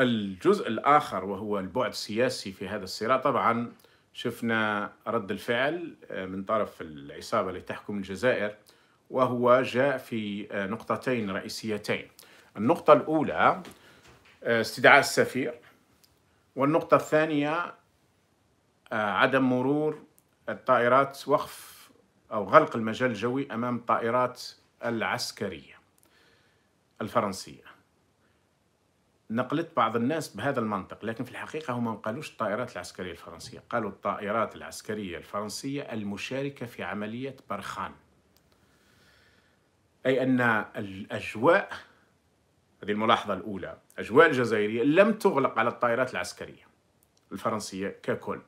الجزء الآخر وهو البعد السياسي في هذا الصراع طبعا شفنا رد الفعل آه، من طرف العصابة التي تحكم الجزائر وهو جاء في آه، نقطتين رئيسيتين النقطة الأولى آه، استدعاء السفير والنقطة الثانية عدم مرور الطائرات وقف أو غلق المجال الجوي أمام الطائرات العسكرية الفرنسية نقلت بعض الناس بهذا المنطق لكن في الحقيقة هم ما قالوش الطائرات العسكرية الفرنسية قالوا الطائرات العسكرية الفرنسية المشاركة في عملية برخان أي أن الأجواء هذه الملاحظة الأولى أجواء الجزائرية لم تغلق على الطائرات العسكرية الفرنسية ككل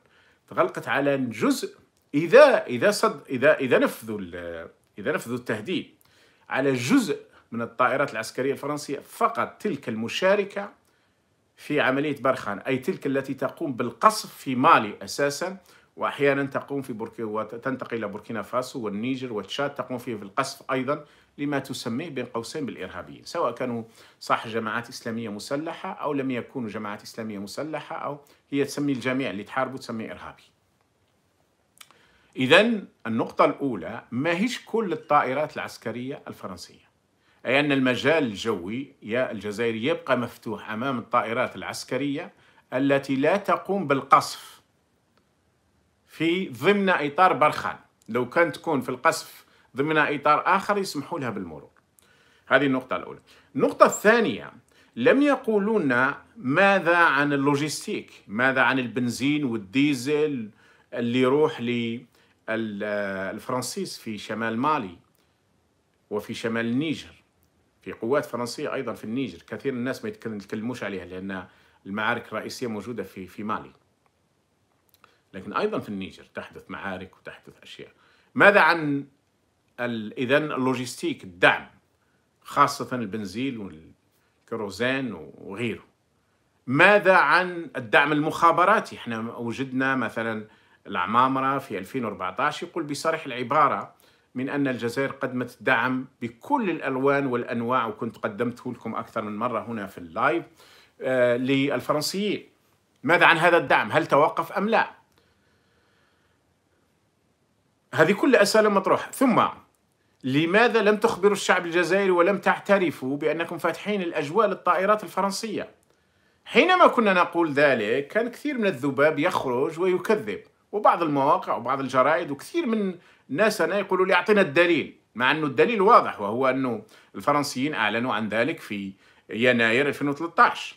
تغلقت على جزء إذا إذا صد إذا إذا نفذوا إذا نفذوا التهديد على جزء من الطائرات العسكرية الفرنسية فقط تلك المشاركة في عملية برخان أي تلك التي تقوم بالقصف في مالي أساسا وأحيانا تقوم في بوركي وتنتقل إلى بوركينا فاسو والنيجر والتشاد تقوم فيه في القصف أيضا لما تسميه بين قوسين بالإرهابيين سواء كانوا صح جماعات إسلامية مسلحة أو لم يكونوا جماعات إسلامية مسلحة أو هي تسمي الجميع اللي تحاربوا تسميه إرهابي إذا النقطة الأولى ما هيش كل الطائرات العسكرية الفرنسية أي أن المجال الجوي يا الجزائري يبقى مفتوح أمام الطائرات العسكرية التي لا تقوم بالقصف في ضمن إطار برخان لو كانت تكون في القصف ضمن إطار آخر يسمحوا لها بالمرور هذه النقطة الأولى النقطة الثانية لم يقولوا لنا ماذا عن اللوجيستيك ماذا عن البنزين والديزل اللي يروح للفرنسيس في شمال مالي وفي شمال النيجر في قوات فرنسية أيضا في النيجر كثير الناس ما يتكلموش عليها لأن المعارك الرئيسية موجودة في في مالي لكن أيضا في النيجر تحدث معارك وتحدث أشياء ماذا عن إذا اللوجستيك الدعم خاصة البنزين والكروزين وغيره ماذا عن الدعم المخابراتي احنا وجدنا مثلا العمامرة في 2014 يقول بصريح العبارة من أن الجزائر قدمت دعم بكل الألوان والأنواع وكنت قدمته لكم أكثر من مرة هنا في اللايف آه، للفرنسيين ماذا عن هذا الدعم؟ هل توقف أم لا؟ هذه كل أسئلة مطروحة ثم لماذا لم تخبروا الشعب الجزائري ولم تعترفوا بأنكم فاتحين الأجواء للطائرات الفرنسية؟ حينما كنا نقول ذلك كان كثير من الذباب يخرج ويكذب وبعض المواقع وبعض الجرائد وكثير من الناس هنا يقولوا لي اعطينا الدليل مع انه الدليل واضح وهو انه الفرنسيين اعلنوا عن ذلك في يناير 2013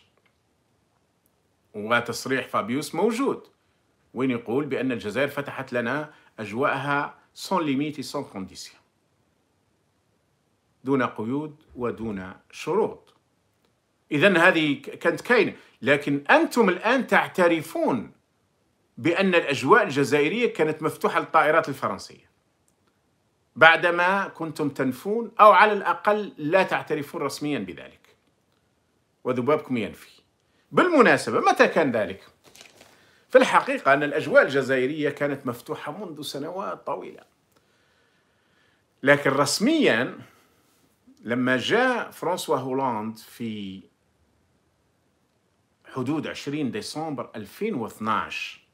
وتصريح فابيوس موجود وين يقول بان الجزائر فتحت لنا اجواءها سون ليميتي سون كونديسيون دون قيود ودون شروط اذا هذه كانت كاينه لكن انتم الان تعترفون بأن الأجواء الجزائرية كانت مفتوحة للطائرات الفرنسية بعدما كنتم تنفون أو على الأقل لا تعترفون رسميا بذلك وذبابكم ينفي بالمناسبة متى كان ذلك؟ في الحقيقة أن الأجواء الجزائرية كانت مفتوحة منذ سنوات طويلة لكن رسميا لما جاء فرانسوا هولاند في حدود 20 ديسمبر 2012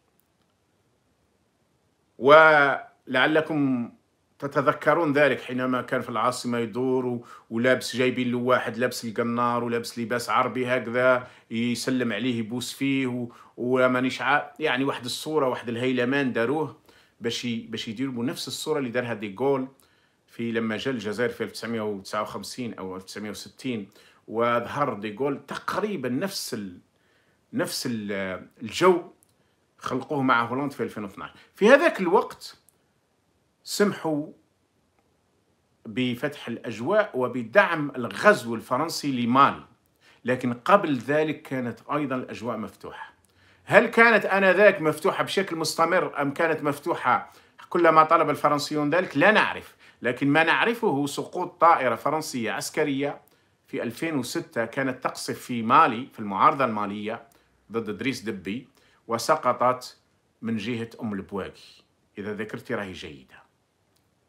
ولعلكم تتذكرون ذلك حينما كان في العاصمة يدور ولابس جايبين له واحد لابس القنار ولابس لباس عربي هكذا يسلم عليه يبوس فيه ومانيش يعني واحد الصورة واحد الهيلمان داروه باش باش يديروا نفس الصورة اللي دارها دي جول في لما جا الجزائر في 1959 او 1960 وظهر دي جول تقريبا نفس ال... نفس الجو خلقوه مع هولندا في 2012 في هذاك الوقت سمحوا بفتح الأجواء وبدعم الغزو الفرنسي لمالي لكن قبل ذلك كانت أيضا الأجواء مفتوحة هل كانت آنذاك مفتوحة بشكل مستمر أم كانت مفتوحة كلما طلب الفرنسيون ذلك لا نعرف لكن ما نعرفه سقوط طائرة فرنسية عسكرية في 2006 كانت تقصف في مالي في المعارضة المالية ضد دريس دبي وسقطت من جهة أم البواكي إذا ذكرتي راهي جيدة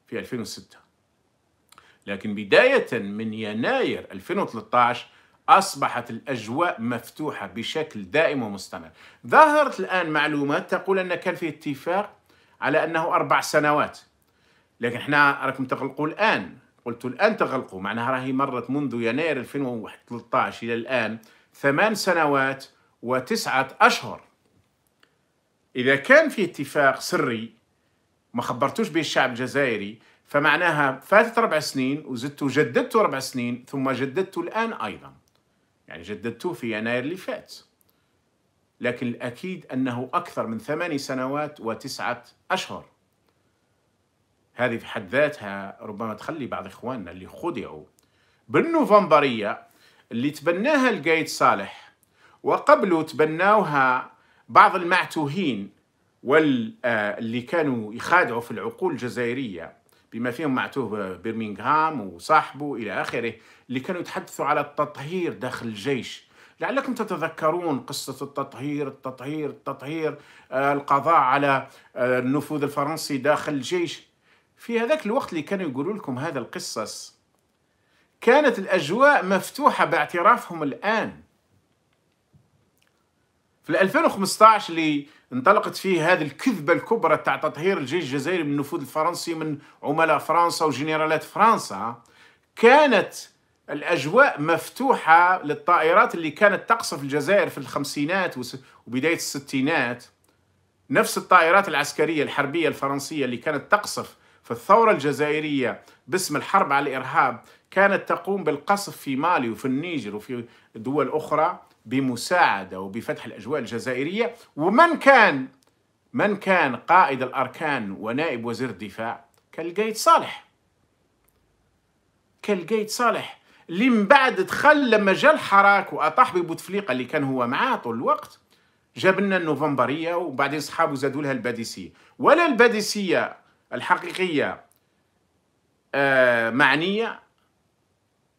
في 2006 لكن بداية من يناير 2013 أصبحت الأجواء مفتوحة بشكل دائم ومستمر ظهرت الآن معلومات تقول أن كان في اتفاق على أنه أربع سنوات لكن احنا راكم تغلقوا الآن قلت الآن تغلقوا معناها راهي مرت منذ يناير 2013 إلى الآن ثمان سنوات وتسعة أشهر إذا كان في اتفاق سري ما خبرتوش به الشعب الجزائري فمعناها فاتت ربع سنين وزدت جددتوا ربع سنين ثم جددتوا الآن أيضا يعني جددته في يناير اللي فات لكن الأكيد أنه أكثر من ثماني سنوات وتسعة أشهر هذه في حد ذاتها ربما تخلي بعض إخواننا اللي خدعوا بالنوفمبرية اللي تبناها القايد صالح وقبله تبناوها بعض المعتوهين واللي آه، كانوا يخادعوا في العقول الجزائرية بما فيهم معتوه برمنغهام وصاحبه إلى آخره اللي كانوا يتحدثوا على التطهير داخل الجيش لعلكم تتذكرون قصة التطهير التطهير التطهير آه، القضاء على آه، النفوذ الفرنسي داخل الجيش في هذاك الوقت اللي كانوا يقولوا لكم هذا القصص كانت الأجواء مفتوحة باعترافهم الآن في 2015 اللي انطلقت فيه هذه الكذبة الكبرى تاع تطهير الجيش الجزائري من النفوذ الفرنسي من عملاء فرنسا وجنرالات فرنسا كانت الأجواء مفتوحة للطائرات اللي كانت تقصف الجزائر في الخمسينات وبداية الستينات نفس الطائرات العسكرية الحربية الفرنسية اللي كانت تقصف في الثورة الجزائرية باسم الحرب على الإرهاب كانت تقوم بالقصف في مالي وفي النيجر وفي دول أخرى بمساعدة وبفتح الأجواء الجزائرية ومن كان من كان قائد الأركان ونائب وزير الدفاع كان القايد صالح كان القايد صالح اللي من بعد دخل لما جا الحراك وأطاح ببوتفليقة اللي كان هو معاه طول الوقت جاب لنا النوفمبرية وبعدين صحابه زادوا لها الباديسية ولا الباديسية الحقيقية آه معنية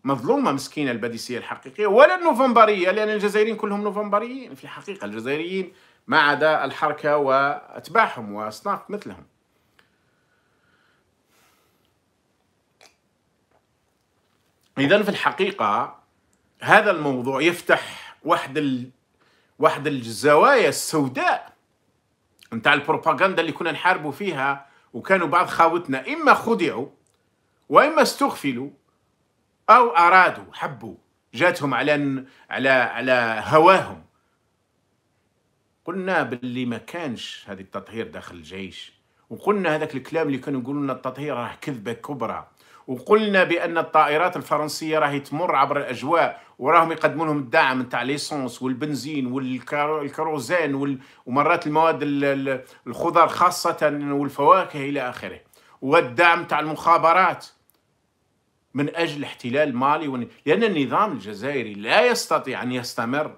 مظلومه مسكينه الباديسيه الحقيقيه ولا النوفمبريه لان الجزائريين كلهم نوفمبريين في الحقيقه الجزائريين ما عدا الحركه واتباعهم واصناف مثلهم اذا في الحقيقه هذا الموضوع يفتح واحد ال... واحد الزوايا السوداء نتاع البروباغندا اللي كنا نحاربوا فيها وكانوا بعض خاوتنا اما خدعوا واما استغفلوا او ارادوا حبوا جاتهم على على على هواهم قلنا باللي ما كانش هذا التطهير داخل الجيش وقلنا هذاك الكلام اللي كانوا يقولوا لنا التطهير راه كذبه كبرى وقلنا بان الطائرات الفرنسيه راهي تمر عبر الاجواء وراهم يقدموا لهم الدعم نتاع ليسونس والبنزين والكروزين ومرات المواد الخضر خاصه والفواكه الى اخره والدعم تاع المخابرات من أجل احتلال مالي ون... لأن النظام الجزائري لا يستطيع أن يستمر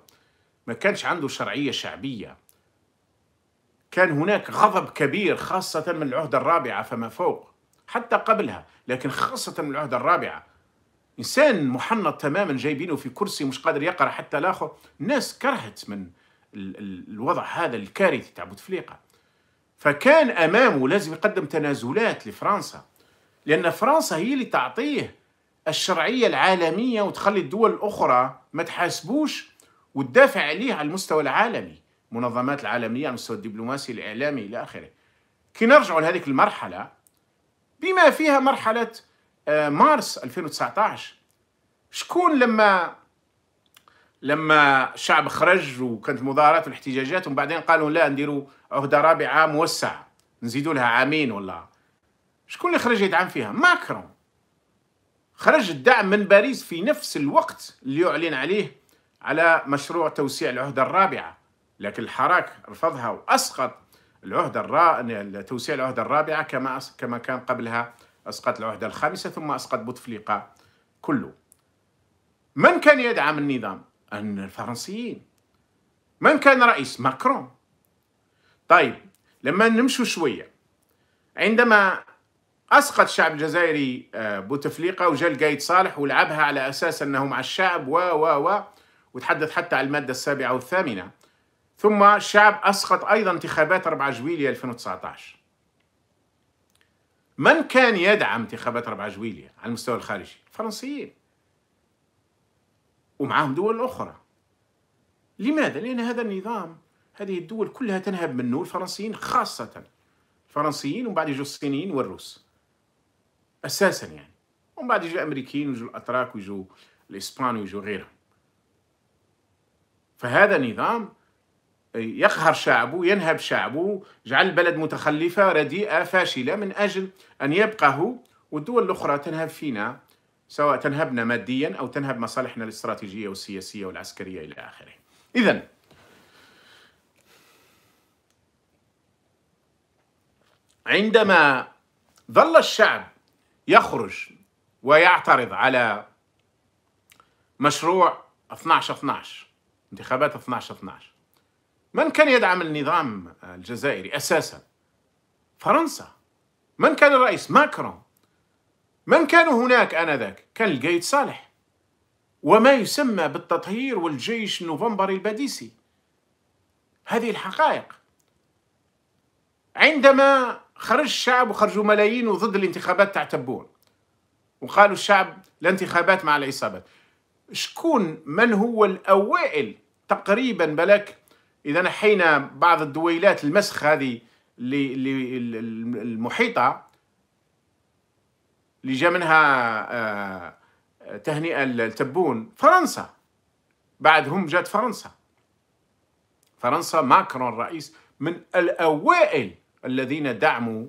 ما كانش عنده شرعية شعبية كان هناك غضب كبير خاصة من العهدة الرابعة فما فوق حتى قبلها لكن خاصة من العهدة الرابعة إنسان محنط تماما جايبينه في كرسي مش قادر يقرأ حتى لاخو الناس كرهت من ال... ال... الوضع هذا الكارثي تاع بوتفليقة فكان أمامه لازم يقدم تنازلات لفرنسا لأن فرنسا هي اللي تعطيه الشرعية العالمية وتخلي الدول الأخرى ما تحاسبوش وتدافع عليه على المستوى العالمي المنظمات العالمية على المستوى الدبلوماسي الإعلامي إلى آخره كي نرجعوا لهذيك المرحلة بما فيها مرحلة آه، مارس 2019 شكون لما لما الشعب خرج وكانت المظاهرات والاحتجاجات ومن بعدين قالوا لا نديروا عهدة رابعة موسعة نزيدوا لها عامين ولا شكون اللي خرج يدعم فيها ماكرون خرج الدعم من باريس في نفس الوقت اللي يعلن عليه على مشروع توسيع العهدة الرابعة لكن الحراك رفضها وأسقط العهدة الرا... توسيع العهدة الرابعة كما أس... كما كان قبلها أسقط العهدة الخامسة ثم أسقط بوتفليقة كله من كان يدعم النظام؟ أن الفرنسيين من كان رئيس؟ ماكرون طيب لما نمشوا شوية عندما اسقط الشعب الجزائري آه، بوتفليقه وجا القايد صالح ولعبها على اساس انه مع الشعب و و و وتحدث حتى على الماده السابعه والثامنه ثم الشعب اسقط ايضا انتخابات 4 جويليه 2019 من كان يدعم انتخابات 4 جويليه على المستوى الخارجي؟ الفرنسيين ومعاهم دول اخرى لماذا؟ لان هذا النظام هذه الدول كلها تنهب منه الفرنسيين خاصه الفرنسيين ومن بعد يجوا الصينيين والروس اساسا يعني ومن بعد يجوا الامريكيين ويجوا الاتراك ويجوا الاسبان ويجوا غيرهم فهذا نظام يقهر شعبه ينهب شعبه جعل البلد متخلفة رديئة فاشلة من أجل أن يبقى هو والدول الأخرى تنهب فينا سواء تنهبنا ماديا أو تنهب مصالحنا الاستراتيجية والسياسية والعسكرية إلى آخره إذا عندما ظل الشعب يخرج ويعترض على مشروع 12 12 انتخابات 12 12 من كان يدعم النظام الجزائري اساسا فرنسا من كان الرئيس ماكرون من كان هناك انذاك كان القايد صالح وما يسمى بالتطهير والجيش النوفمبري الباديسي هذه الحقائق عندما خرج الشعب وخرجوا ملايين وضد الانتخابات تاع تبون وقالوا الشعب الانتخابات مع العصابات شكون من هو الأوائل تقريبا بلك إذا نحينا بعض الدويلات المسخ هذه اللي المحيطة اللي جا منها آه، تهنئة التبون فرنسا بعدهم جات فرنسا فرنسا ماكرون رئيس من الأوائل الذين دعموا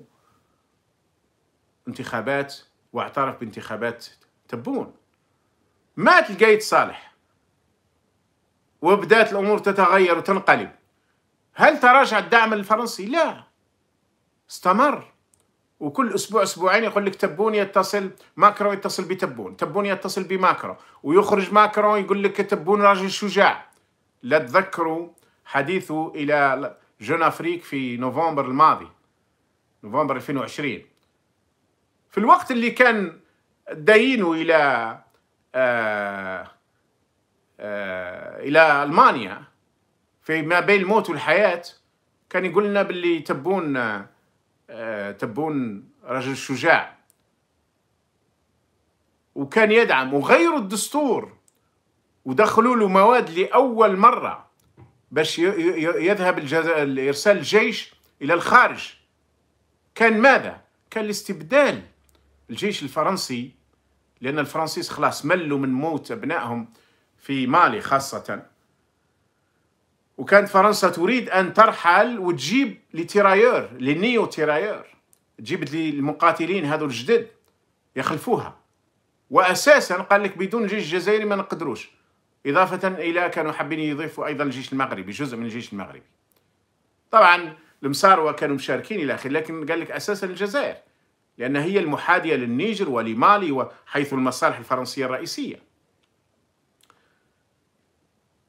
انتخابات واعترف بانتخابات تبون مات القايد صالح وبدات الامور تتغير وتنقلب هل تراجع الدعم الفرنسي لا استمر وكل اسبوع اسبوعين يقول لك تبون يتصل ماكرون يتصل بتبون تبون يتصل بماكرون ويخرج ماكرون يقول لك تبون راجل شجاع لا تذكروا حديثه الى جون افريك في نوفمبر الماضي نوفمبر 2020 في الوقت اللي كان داينو الى آآ آه، آآ آه، الى المانيا في ما بين الموت والحياه كان يقول لنا باللي تبون آه، تبون رجل شجاع وكان يدعم وغيروا الدستور ودخلوا له مواد لاول مره باش يذهب إرسال الجيش إلى الخارج كان ماذا؟ كان الاستبدال الجيش الفرنسي لأن الفرنسيس خلاص ملوا من موت أبنائهم في مالي خاصة وكانت فرنسا تريد أن ترحل وتجيب لتيرايور نيو تيرايور تجيب المقاتلين هذو الجدد يخلفوها وأساسا قال لك بدون جيش جزائري ما نقدروش إضافة إلى كانوا حابين يضيفوا أيضا الجيش المغربي جزء من الجيش المغربي طبعا المساروة كانوا مشاركين إلى آخره لكن قال لك أساسا الجزائر لأن هي المحادية للنيجر ولمالي وحيث المصالح الفرنسية الرئيسية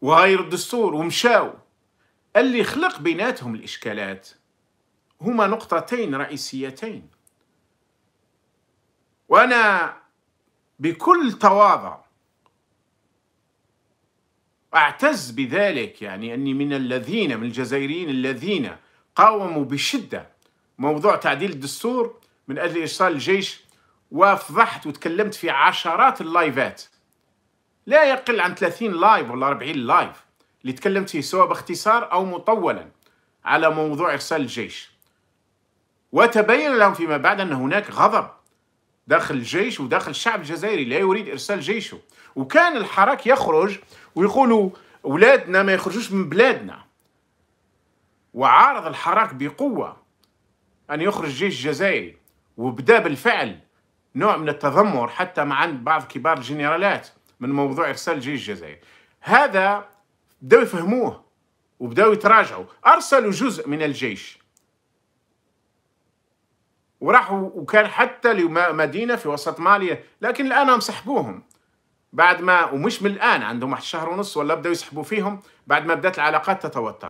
وغير الدستور ومشاو اللي خلق بيناتهم الإشكالات هما نقطتين رئيسيتين وأنا بكل تواضع أعتز بذلك يعني أني من الذين من الجزائريين الذين قاوموا بشدة موضوع تعديل الدستور من أجل إرسال الجيش وفضحت وتكلمت في عشرات اللايفات لا يقل عن 30 لايف ولا 40 لايف اللي تكلمت فيه سواء باختصار أو مطولا على موضوع إرسال الجيش وتبين لهم فيما بعد أن هناك غضب داخل الجيش وداخل الشعب الجزائري لا يريد إرسال جيشه وكان الحراك يخرج ويقولوا أولادنا ما يخرجوش من بلادنا وعارض الحراك بقوة أن يخرج جيش جزائري وبدأ بالفعل نوع من التذمر حتى مع عند بعض كبار الجنرالات من موضوع إرسال جيش جزائري هذا بدأوا يفهموه وبدأوا يتراجعوا أرسلوا جزء من الجيش وراحوا وكان حتى لمدينه في وسط ماليا لكن الان هم سحبوهم بعد ما ومش من الان عندهم واحد شهر ونص ولا بداوا يسحبوا فيهم بعد ما بدات العلاقات تتوتر